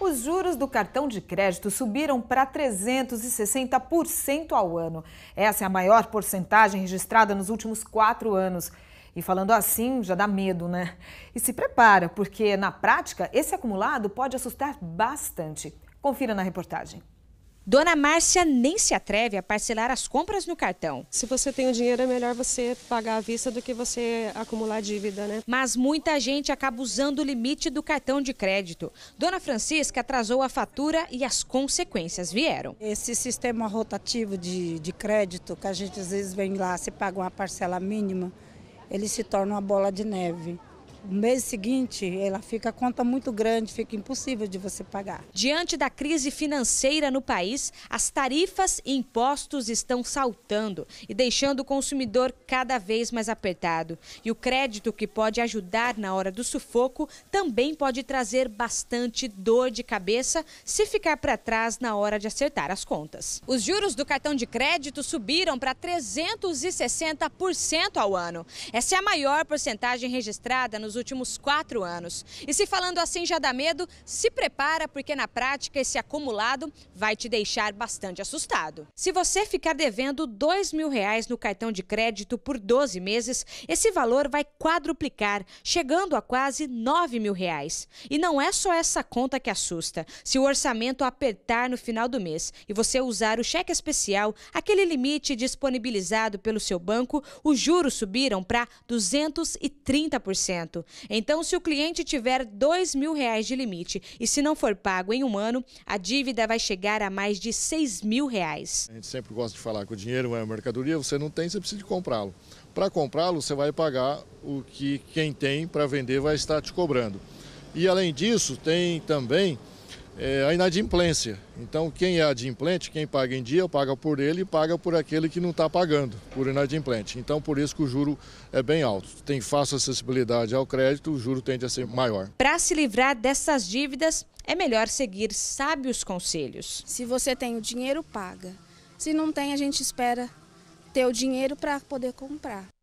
Os juros do cartão de crédito subiram para 360% ao ano. Essa é a maior porcentagem registrada nos últimos quatro anos. E falando assim, já dá medo, né? E se prepara, porque na prática, esse acumulado pode assustar bastante. Confira na reportagem. Dona Márcia nem se atreve a parcelar as compras no cartão. Se você tem o dinheiro, é melhor você pagar à vista do que você acumular dívida, né? Mas muita gente acaba usando o limite do cartão de crédito. Dona Francisca atrasou a fatura e as consequências vieram. Esse sistema rotativo de, de crédito, que a gente às vezes vem lá, se paga uma parcela mínima, ele se torna uma bola de neve. No mês seguinte, ela fica conta muito grande, fica impossível de você pagar. Diante da crise financeira no país, as tarifas e impostos estão saltando e deixando o consumidor cada vez mais apertado. E o crédito que pode ajudar na hora do sufoco também pode trazer bastante dor de cabeça se ficar para trás na hora de acertar as contas. Os juros do cartão de crédito subiram para 360% ao ano. Essa é a maior porcentagem registrada nos últimos quatro anos. E se falando assim já dá medo, se prepara porque na prática esse acumulado vai te deixar bastante assustado. Se você ficar devendo dois mil reais no cartão de crédito por 12 meses, esse valor vai quadruplicar, chegando a quase nove mil reais. E não é só essa conta que assusta. Se o orçamento apertar no final do mês e você usar o cheque especial, aquele limite disponibilizado pelo seu banco, os juros subiram para 230%. Então, se o cliente tiver dois mil reais de limite e se não for pago em um ano, a dívida vai chegar a mais de seis mil reais. A gente sempre gosta de falar que o dinheiro é uma mercadoria, você não tem, você precisa comprá-lo. Para comprá-lo, você vai pagar o que quem tem para vender vai estar te cobrando. E além disso, tem também é, a inadimplência. Então, quem é adimplente, quem paga em dia, paga por ele e paga por aquele que não está pagando, por inadimplente. Então, por isso que o juro é bem alto. Tem fácil acessibilidade ao crédito, o juro tende a ser maior. Para se livrar dessas dívidas, é melhor seguir sábios conselhos. Se você tem o dinheiro, paga. Se não tem, a gente espera ter o dinheiro para poder comprar.